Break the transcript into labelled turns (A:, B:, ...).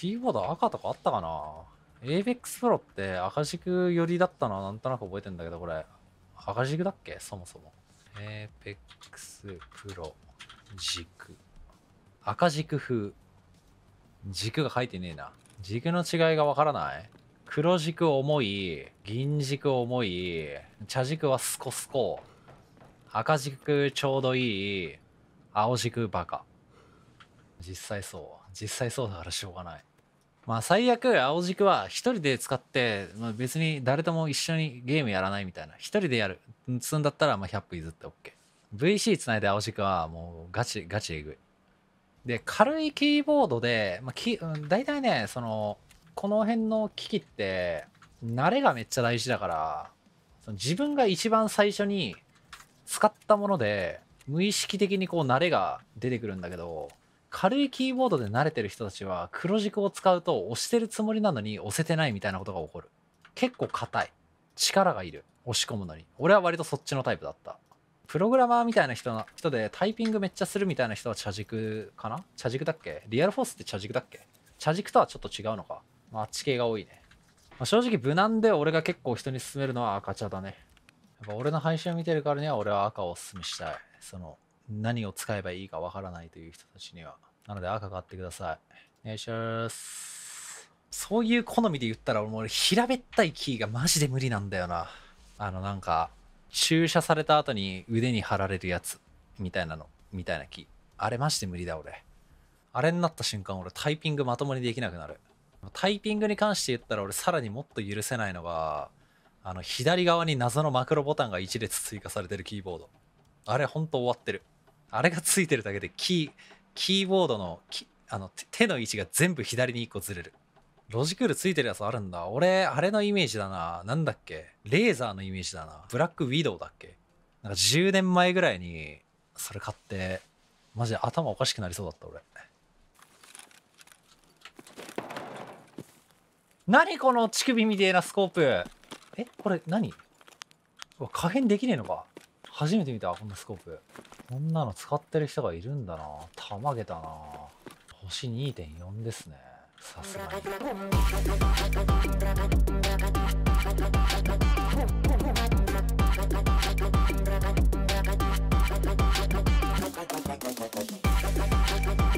A: キーボード赤とかあったかな a p e x Pro って赤軸寄りだったのはなんとなく覚えてんだけど、これ。赤軸だっけそもそも。APEX Pro 軸。赤軸風。軸が書いてねえな。軸の違いがわからない黒軸重い、銀軸重い、茶軸はスコスコ。赤軸ちょうどいい、青軸バカ。実際そう。実際そうだからしょうがない。まあ、最悪青軸は一人で使って、まあ、別に誰とも一緒にゲームやらないみたいな一人でやる積んだったらまあ100歩譲って OKVC つないで青軸はもうガチガチえぐいで軽いキーボードで、まあ、き大体ねそのこの辺の機器って慣れがめっちゃ大事だからその自分が一番最初に使ったもので無意識的にこう慣れが出てくるんだけど軽いキーボードで慣れてる人たちは黒軸を使うと押してるつもりなのに押せてないみたいなことが起こる結構硬い力がいる押し込むのに俺は割とそっちのタイプだったプログラマーみたいな人の人でタイピングめっちゃするみたいな人は茶軸かな茶軸だっけリアルフォースって茶軸だっけ茶軸とはちょっと違うのかまあ、あっち系が多いね、まあ、正直無難で俺が結構人に勧めるのは赤茶だねやっぱ俺の配信を見てるからには俺は赤をおすすめしたいその何を使えばいいかわからないという人たちにはなので赤買ってください。お願いします。そういう好みで言ったら俺も俺平べったいキーがマジで無理なんだよな。あのなんか注射された後に腕に貼られるやつみたいなの、みたいな木。あれマジで無理だ俺。あれになった瞬間俺タイピングまともにできなくなる。タイピングに関して言ったら俺さらにもっと許せないのが、あの左側に謎のマクロボタンが1列追加されてるキーボード。あれほんと終わってる。あれがついてるだけでキー、キーボードのあの手の位置が全部左に1個ずれる。ロジクールついてるやつあるんだ。俺、あれのイメージだな。なんだっけレーザーのイメージだな。ブラックウィドウだっけなんか10年前ぐらいに、それ買って、マジで頭おかしくなりそうだった俺。何この乳首みてえなスコープえこれ何可変できねえのか初めて見たこんなスコープこんなの使ってる人がいるんだなたまげたな星2.4ですねさすがに